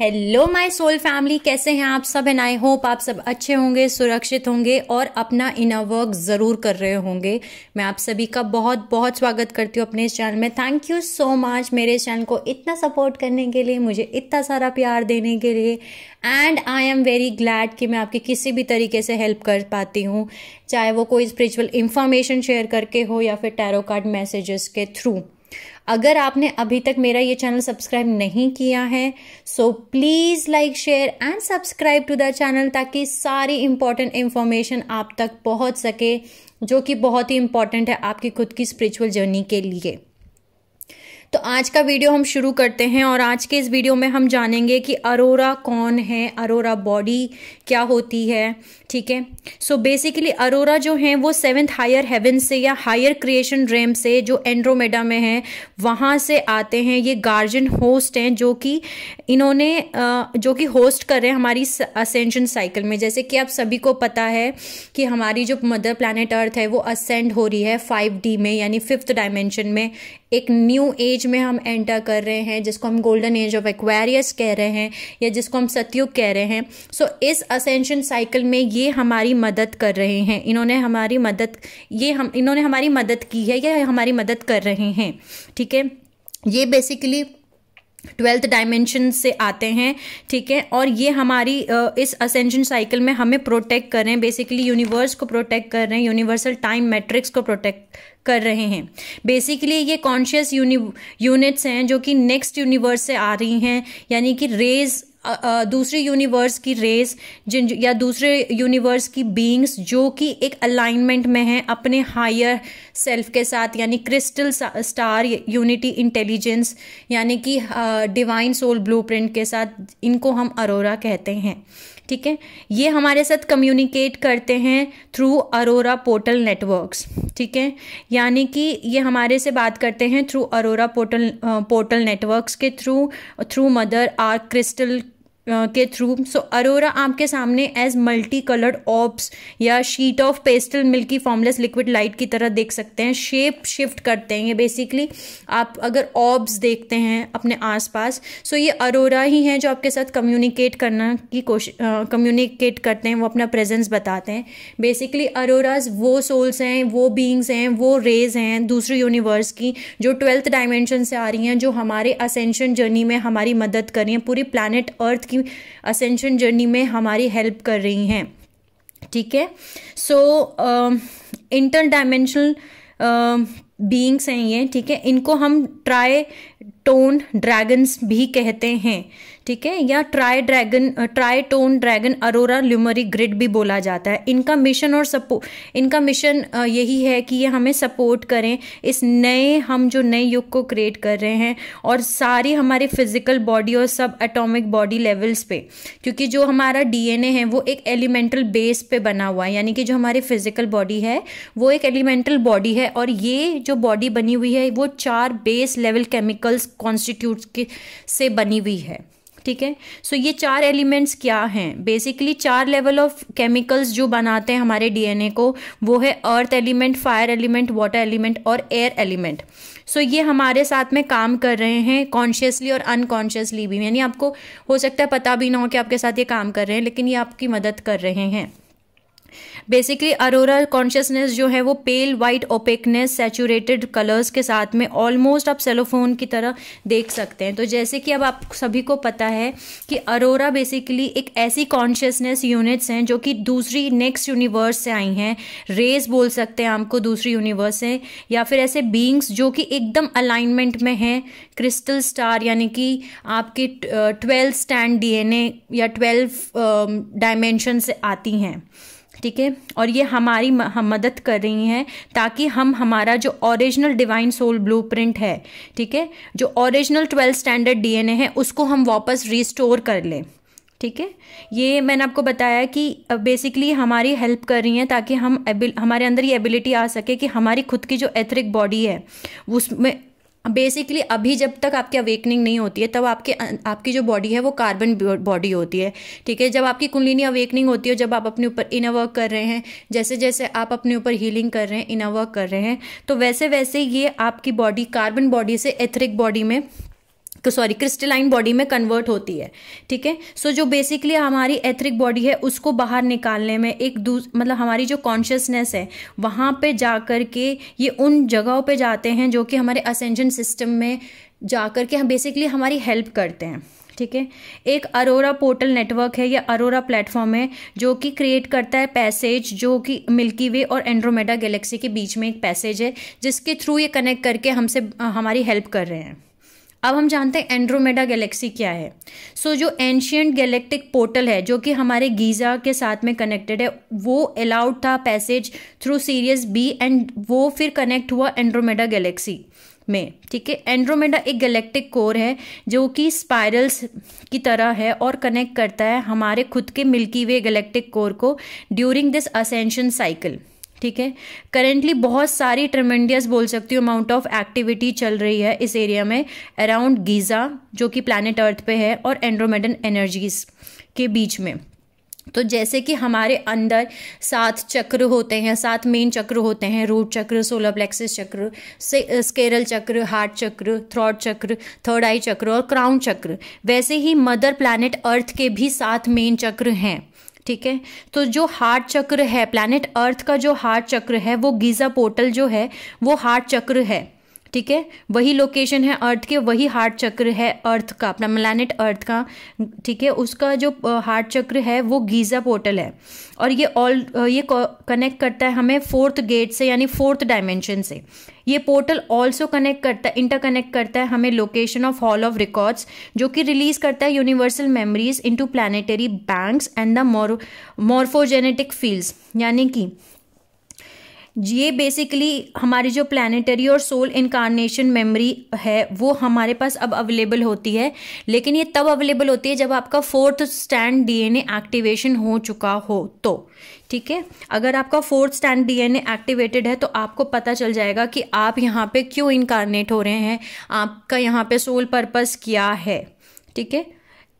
hello my soul family कैसे हैं आप सब एंड आई होप आप सब अच्छे होंगे सुरक्षित होंगे और अपना इनर वर्क ज़रूर कर रहे होंगे मैं आप सभी का बहुत बहुत स्वागत करती हूँ अपने इस चैनल में थैंक यू सो मच मेरे चैनल को इतना सपोर्ट करने के लिए मुझे इतना सारा प्यार देने के लिए and I am very glad कि मैं आपकी किसी भी तरीके से हेल्प कर पाती हूँ चाहे वो कोई स्पिरिचुअल इन्फॉर्मेशन शेयर करके हो या फिर टैरो कार्ड मैसेजेस के थ्रू अगर आपने अभी तक मेरा ये चैनल सब्सक्राइब नहीं किया है so please like share and subscribe to the channel ताकि सारी इंपॉर्टेंट इन्फॉर्मेशन आप तक पहुंच सके जो कि बहुत ही इंपॉर्टेंट है आपकी खुद की स्पिरिचुअल जर्नी के लिए तो आज का वीडियो हम शुरू करते हैं और आज के इस वीडियो में हम जानेंगे कि अरोरा कौन है अरोरा बॉडी क्या होती है ठीक है सो बेसिकली अरोरा जो है वो सेवन्थ हायर हेवन से या हायर क्रिएशन ड्रेम से जो एंड्रोमेडा में है वहाँ से आते हैं ये गार्जियन होस्ट हैं जो कि इन्होंने जो कि होस्ट कर रहे हैं हमारी असेंशन साइकिल में जैसे कि आप सभी को पता है कि हमारी जो मदर प्लानट अर्थ है वो असेंड हो रही है फाइव डी में यानी फिफ्थ डायमेंशन में एक न्यू एज में हम एंटर कर रहे हैं जिसको हम गोल्डन एज ऑफ एक्वेरियस कह रहे हैं या जिसको हम सतयुग कह रहे हैं सो so, इस असेंशन साइकिल में ये हमारी मदद कर रहे हैं इन्होंने हमारी मदद ये हम इन्होंने हमारी मदद की है या हमारी मदद कर रहे हैं ठीक है ये बेसिकली ट्वेल्थ डायमेंशन से आते हैं ठीक है और ये हमारी इस असेंशन साइकिल में हमें प्रोटेक्ट कर रहे हैं बेसिकली यूनिवर्स को प्रोटेक्ट कर रहे हैं यूनिवर्सल टाइम मैट्रिक्स को प्रोटेक्ट कर रहे हैं बेसिकली ये कॉन्शियस यूनिट्स हैं जो कि नेक्स्ट यूनिवर्स से आ रही हैं यानी कि रेज दूसरे यूनिवर्स की रेस जिन या दूसरे यूनिवर्स की बींग्स जो कि एक अलाइनमेंट में हैं अपने हायर सेल्फ के साथ यानी क्रिस्टल स्टार यूनिटी इंटेलिजेंस यानी कि डिवाइन सोल ब्लूप्रिंट के साथ इनको हम अरोरा कहते हैं ठीक है ये हमारे साथ कम्युनिकेट करते हैं थ्रू अरोरा पोर्टल नेटवर्क्स ठीक है यानी कि ये हमारे से बात करते हैं through aurora portal portal networks के through through mother arc crystal के थ्रू सो अरोरा आपके सामने एज मल्टी कलर्ड ऑब्स या sheet of pastel milky formless liquid light की तरह देख सकते हैं शेप शिफ्ट करते हैं ये बेसिकली आप अगर ऑब्स देखते हैं अपने आसपास सो so ये अरोरा ही हैं जो आपके साथ कम्युनिकेट करना की कोशिश कम्युनिकेट करते हैं वो अपना प्रेजेंस बताते हैं बेसिकली अरोराज वो सोल्स हैं वो बींग्स हैं वो रेज हैं दूसरे यूनिवर्स की जो ट्वेल्थ डायमेंशन से आ रही हैं जो हमारे असेंशन जर्नी में हमारी मदद कर रही हैं पूरी प्लानट अर्थ की हमारी असेंशन जर्नी में हमारी हेल्प कर रही हैं ठीक है सो इंटर डायमेंशनल बींग्स हैं ये ठीक है इनको हम ट्राई टोन ड्रैगन्स भी कहते हैं ठीक है या tri dragon tri tone dragon aurora lumari grid भी बोला जाता है इनका मिशन और सपोर्ट इनका मिशन यही है कि ये हमें सपोर्ट करें इस नए हम जो नए युग को क्रिएट कर रहे हैं और सारी हमारे फिजिकल बॉडी और सब एटॉमिक बॉडी लेवल्स पे क्योंकि जो हमारा डीएनए है वो एक एलिमेंटल बेस पे बना हुआ है यानी कि जो हमारी फिजिकल बॉडी है वो एक एलिमेंटल बॉडी है और ये जो बॉडी बनी हुई है वो चार बेस लेवल केमिकल्स कॉन्स्टिट्यूट से बनी हुई है ठीक है सो ये चार एलिमेंट्स क्या हैं बेसिकली चार लेवल ऑफ केमिकल्स जो बनाते हैं हमारे डीएनए को वो है earth element fire element water element और एयर एलिमेंट सो ये हमारे साथ में काम कर रहे हैं कॉन्शियसली और अनकॉन्शियसली भी यानी आपको हो सकता है पता भी ना हो कि आपके साथ ये काम कर रहे हैं लेकिन ये आपकी मदद कर रहे हैं बेसिकली अरोरा कॉन्शियसनेस जो है वो pale white opaqueness saturated colours के साथ में ऑलमोस्ट आप सेलोफोन की तरह देख सकते हैं तो जैसे कि अब आप सभी को पता है कि अरोरा बेसिकली एक ऐसी कॉन्शियसनेस यूनिट्स हैं जो कि दूसरी नेक्स्ट यूनिवर्स से आई हैं रेस बोल सकते हैं आपको दूसरी यूनिवर्स से या फिर ऐसे बींग्स जो कि एकदम अलाइनमेंट में हैं क्रिस्टल स्टार यानी कि आपके ट्वेल्व स्टैंड डी या ट्वेल्व डायमेंशन से आती हैं ठीक है और ये हमारी हम मदद कर रही हैं ताकि हम हमारा जो ओरिजिनल डिवाइन सोल ब्लूप्रिंट है ठीक है जो ओरिजिनल ट्वेल्थ स्टैंडर्ड डीएनए है उसको हम वापस रिस्टोर कर लें ठीक है ये मैंने आपको बताया कि बेसिकली हमारी हेल्प कर रही हैं ताकि हम हमारे अंदर ये एबिलिटी आ सके कि हमारी खुद की जो एथरिक बॉडी है उसमें बेसिकली अभी जब तक आपकी अवेकनिंग नहीं होती है तब आपके आपकी जो बॉडी है वो कार्बन बॉडी होती है ठीक है जब आपकी कुंडलिनी अवेकनिंग होती है जब आप अपने ऊपर इनर वर्क कर रहे हैं जैसे जैसे आप अपने ऊपर हीलिंग कर रहे हैं इनर वर्क कर रहे हैं तो वैसे वैसे ये आपकी बॉडी कार्बन बॉडी से एथरिक बॉडी में सॉरी क्रिस्टलाइन बॉडी में कन्वर्ट होती है ठीक है सो जो बेसिकली हमारी एथरिक बॉडी है उसको बाहर निकालने में एक दूस मतलब हमारी जो कॉन्शियसनेस है वहाँ पे जा कर के ये उन जगहों पे जाते हैं जो कि हमारे असेंजन सिस्टम में जा कर के हम बेसिकली हमारी हेल्प करते हैं ठीक है एक अरोरा पोर्टल नेटवर्क है या अरोरा प्लेटफॉर्म है जो कि क्रिएट करता है पैसेज जो कि मिल्की वे और एंड्रोमेडा गैलेक्सी के बीच में एक पैसेज है जिसके थ्रू ये कनेक्ट करके हमसे हमारी हेल्प कर रहे हैं अब हम जानते हैं एंड्रोमेडा गैलेक्सी क्या है सो so, जो एंशियंट गैलेक्टिक पोर्टल है जो कि हमारे गीज़ा के साथ में कनेक्टेड है वो अलाउड था passage through Sirius B and वो फिर कनेक्ट हुआ एंड्रोमेडा गैलेक्सी में ठीक है एंड्रोमेडा एक गैलेक्टिक कोर है जो कि स्पायरल्स की तरह है और कनेक्ट करता है हमारे खुद के मिल्की वे गैलेक्टिक कोर को ड्यूरिंग दिस असेंशन साइकिल ठीक है करेंटली बहुत सारी ट्रमेंडियस बोल सकती हूँ अमाउंट ऑफ एक्टिविटी चल रही है इस एरिया में अराउंड गीज़ा जो कि प्लानट अर्थ पे है और एंड्रोमेडन एनर्जीज के बीच में तो जैसे कि हमारे अंदर सात चक्र होते हैं सात मेन चक्र होते हैं रूट चक्र सोलर प्लेक्सिस चक्र से स्केरल चक्र हार्ट चक्र थ्रॉट चक्र थर्ड आई चक्र और क्राउन चक्र वैसे ही मदर प्लानट अर्थ के भी सात मेन चक्र हैं ठीक है तो जो हार्ट चक्र है प्लानिट अर्थ का जो हार्ट चक्र है वो गीज़ा पोर्टल जो है वो हार्ट चक्र है ठीक है वही लोकेशन है अर्थ के वही हार्ट चक्र है अर्थ का अपना प्लानट अर्थ का ठीक है उसका जो हार्ट चक्र है वो गीज़ा पोर्टल है और ये ऑल ये कनेक्ट करता है हमें फोर्थ गेट से यानी फोर्थ डायमेंशन से ये पोर्टल ऑल्सो कनेक्ट करता है इंटर कनेक्ट करता है हमें location of hall of records जो कि रिलीज करता है universal memories into planetary banks and the more morphogenetic fields यानी कि ये बेसिकली हमारी जो प्लानिटरी और सोल इनकारनेशन मेमोरी है वो हमारे पास अब अवेलेबल होती है लेकिन ये तब अवेलेबल होती है जब आपका फोर्थ स्टैंड डीएनए एक्टिवेशन हो चुका हो तो ठीक है अगर आपका फोर्थ स्टैंड डीएनए एक्टिवेटेड है तो आपको पता चल जाएगा कि आप यहाँ पे क्यों इनकारनेट हो रहे हैं आपका यहाँ पे सोल पर्पस क्या है ठीक है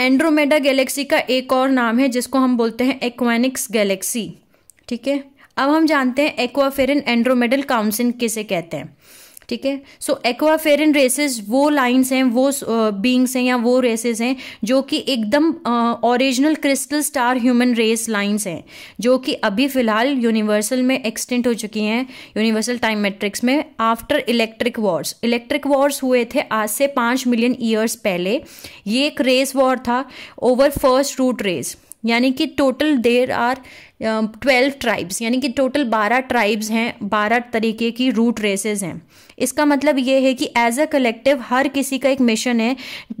एंड्रोमेडा गैलेक्सी का एक और नाम है जिसको हम बोलते हैं एक्वेनिक्स गैलेक्सी ठीक है अब हम जानते हैं एक्वाफेरिन एंड्रोमेडल काउंसिल किसे कहते हैं ठीक है सो एक्वाफेरिन रेसेस वो लाइंस हैं वो बींग्स uh, हैं या वो रेसेस हैं जो कि एकदम original crystal star human race lines हैं जो कि अभी फ़िलहाल यूनिवर्सल में एक्सटेंट हो चुकी हैं यूनिवर्सल टाइम मैट्रिक्स में after electric wars electric wars हुए थे आज से पाँच मिलियन ईयर्स पहले ये एक रेस वॉर था ओवर फर्स्ट रूट रेस यानी कि total there are twelve tribes यानी कि टोटल बारह ट्राइब्स हैं बारह तरीके की रूट रेसेस हैं इसका मतलब ये है कि एज अ कलेक्टिव हर किसी का एक मिशन है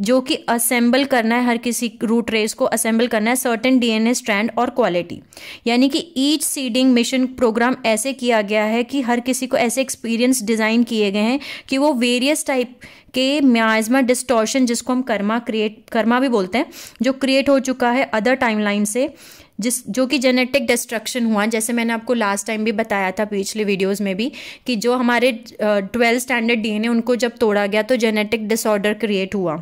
जो कि असेंबल करना है हर किसी रूट रेस को असेंबल करना है सर्टेन डीएनए स्ट्रैंड और क्वालिटी यानी कि ईच सीडिंग मिशन प्रोग्राम ऐसे किया गया है कि हर किसी को ऐसे एक्सपीरियंस डिज़ाइन किए गए हैं कि वो वेरियस टाइप के म्याजमा डिस्टोशन जिसको हम कर्मा क्रिएट कर्मा भी बोलते हैं जो क्रिएट हो चुका है अदर टाइमलाइन से जिस जो कि जेनेटिक डिस्ट्रक्शन हुआ जैसे मैंने आपको लास्ट टाइम भी बताया था पिछले वीडियोस में भी कि जो हमारे ट्वेल्थ स्टैंडर्ड डीएनए उनको जब तोड़ा गया तो जेनेटिक डिसऑर्डर क्रिएट हुआ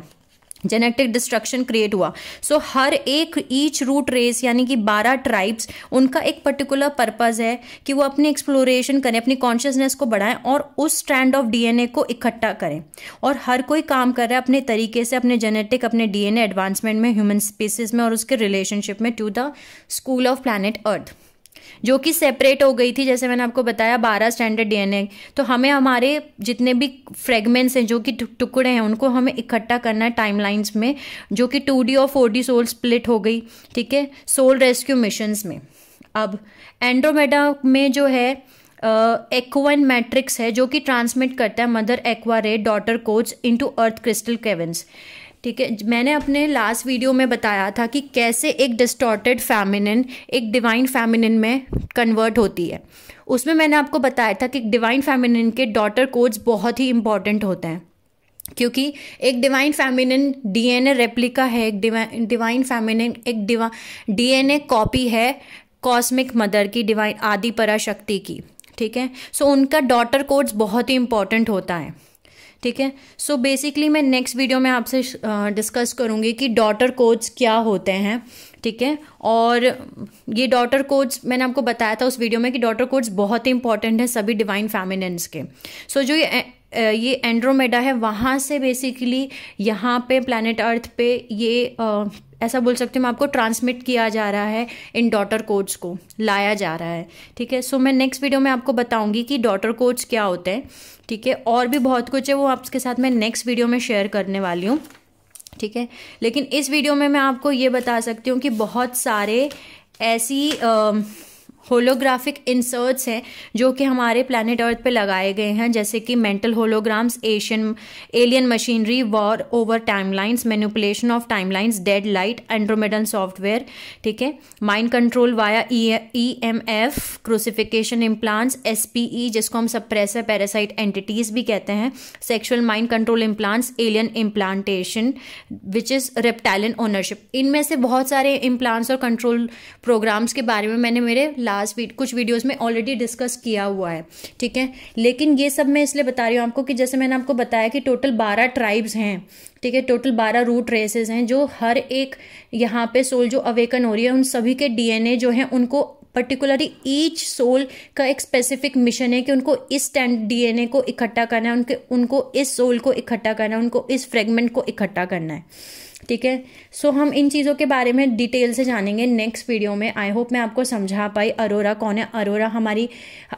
जेनेटिक डिस्ट्रक्शन क्रिएट हुआ सो so, हर एक ईच रूट रेस यानी कि बारह ट्राइब्स उनका एक पर्टिकुलर पर्पस है कि वो अपनी एक्सप्लोरेशन करें अपनी कॉन्शियसनेस को बढ़ाएं और उस स्ट्रैंड ऑफ डीएनए को इकट्ठा करें और हर कोई काम कर रहा है अपने तरीके से अपने जेनेटिक अपने डीएनए एडवांसमेंट में ह्यूमन स्पीसीज में और उसके रिलेशनशिप में to the school of planet earth जो कि सेपरेट हो गई थी जैसे मैंने आपको बताया बारह स्टैंडर्ड डीएनए तो हमें हमारे जितने भी फ्रेगमेंट्स हैं जो कि टुकड़े हैं उनको हमें इकट्ठा करना है टाइमलाइंस में जो कि टू और फोर सोल स्प्लिट हो गई ठीक है सोल रेस्क्यू मिशंस में अब एंड्रोमेडा में जो है एक्वन uh, मैट्रिक्स है जो कि ट्रांसमिट करता है mother aqua ray daughter coach into earth crystal caverns ठीक है मैंने अपने लास्ट वीडियो में बताया था कि कैसे एक डिस्टॉर्टेड फैमिनिन एक डिवाइन फैमिनिन में कन्वर्ट होती है उसमें मैंने आपको बताया था कि डिवाइन फैमिनिन के डॉटर कोड्स बहुत ही इंपॉर्टेंट होते हैं क्योंकि एक डिवाइन फैमिनिन डीएनए रेप्लिका है एक डिवाइन फैमिनिन एक डिवा डीएनए कॉपी है कॉस्मिक मदर की डिवाइन आदि पराशक्ति की ठीक है सो so, उनका डॉटर कोड्स बहुत ही इंपॉर्टेंट होता है ठीक है सो बेसिकली मैं नेक्स्ट वीडियो में आपसे डिस्कस करूँगी कि डॉटर कोड्स क्या होते हैं ठीक है और ये डॉटर कोड्स मैंने आपको बताया था उस वीडियो में कि डॉटर कोड्स बहुत ही इंपॉर्टेंट है सभी डिवाइन फैमिनेंस के सो so, जो ये ये एंड्रोमेडा है वहाँ से बेसिकली यहाँ पे प्लानट अर्थ पे ये ऐसा बोल सकती हूँ आपको ट्रांसमिट किया जा रहा है इन डॉटर कोड्स को लाया जा रहा है ठीक है सो मैं नेक्स्ट वीडियो में आपको बताऊँगी कि डॉटर कोड्स क्या होते हैं ठीक है और भी बहुत कुछ है वो आपके साथ मैं नेक्स्ट वीडियो में शेयर करने वाली हूँ ठीक है लेकिन इस वीडियो में मैं आपको ये बता सकती हूँ कि बहुत सारे ऐसी आ, होलोग्राफिक इंसर्ट्स हैं जो कि हमारे प्लानट अर्थ पे लगाए गए हैं जैसे कि mental holograms Asian alien machinery war over timelines manipulation of timelines dead light Andromedan software ठीक है mind control via E M F crucifixion implants S P E जिसको हम सप्रेसर पैरासाइट एंटिटीज़ भी कहते हैं sexual mind control implants alien implantation which is reptilian ownership इनमें से बहुत सारे इम्प्लांट्स और कंट्रोल प्रोग्राम्स के बारे में मैंने मेरे लास्ट वीड, कुछ वीडियोस में ऑलरेडी डिस्कस किया हुआ है ठीक है लेकिन ये सब मैं इसलिए बता रही हूँ आपको कि जैसे मैंने आपको बताया कि टोटल बारह ट्राइब्स हैं ठीक है टोटल बारह रूट रेसेस हैं जो हर एक यहाँ पे सोल जो अवेकन हो रही है उन सभी के डीएनए जो हैं उनको पर्टिकुलरली ईच सोल का एक स्पेसिफिक मिशन है कि उनको इस स्टैंड डीएनए को इकट्ठा करना है उनके उनको इस सोल को इकट्ठा करना है उनको इस फ्रेगमेंट को इकट्ठा करना है ठीक है सो हम इन चीज़ों के बारे में डिटेल से जानेंगे नेक्स्ट वीडियो में आई होप मैं आपको समझा पाई अरोरा कौन है अरोरा हमारी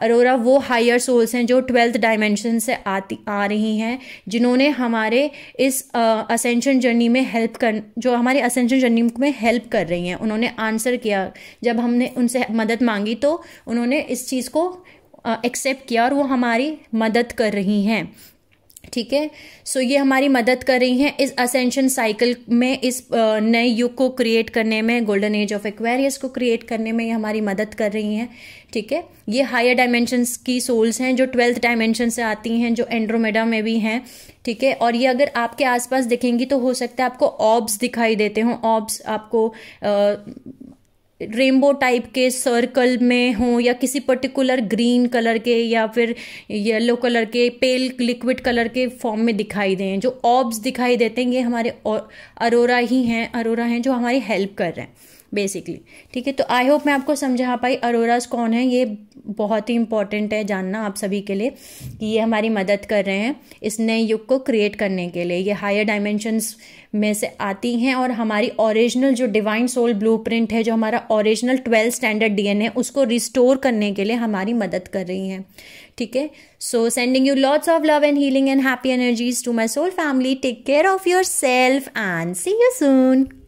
अरोरा वो हायर सोल्स हैं जो ट्वेल्थ डायमेंशन से आती आ रही हैं जिन्होंने हमारे इस असेंशन जर्नी में हेल्प कर जो हमारे असेंशन जर्नी में हेल्प कर रही हैं उन्होंने आंसर किया जब हमने उनसे मदद मांगी तो उन्होंने इस चीज़ को एक्सेप्ट किया और वो हमारी मदद कर रही हैं ठीक है सो ये हमारी मदद कर रही हैं इस असेंशन साइकिल में इस नए युग को क्रिएट करने में गोल्डन एज ऑफ एक्वेरियस को क्रिएट करने में ये हमारी मदद कर रही हैं ठीक है ये हायर डायमेंशंस की सोल्स हैं जो ट्वेल्थ डायमेंशन से आती हैं जो एंड्रोमेडा में भी हैं ठीक है और ये अगर आपके आसपास दिखेंगी तो हो सकता है आपको ऑब्स दिखाई देते हों ऑब्स आपको आ, रेनबो टाइप के सर्कल में हो या किसी पर्टिकुलर ग्रीन कलर के या फिर येलो कलर के पेल लिक्विड कलर के फॉर्म में दिखाई दें जो ऑब्स दिखाई देते हैं ये हमारे अरोरा ही हैं अरोरा हैं जो हमारी हेल्प कर रहे हैं बेसिकली ठीक है तो आई होप मैं आपको समझा पाई अरोराज कौन है ये बहुत ही इंपॉर्टेंट है जानना आप सभी के लिए कि ये हमारी मदद कर रहे हैं इस नए युग को क्रिएट करने के लिए ये हायर डायमेंशंस में से आती हैं और हमारी ओरिजिनल जो डिवाइन सोल ब्लूप्रिंट है जो हमारा ओरिजिनल ट्वेल्थ स्टैंडर्ड डीएनए उसको रिस्टोर करने के लिए हमारी मदद कर रही हैं ठीक है so sending you lots of love and healing and happy energies to my soul family take care of your self and see you soon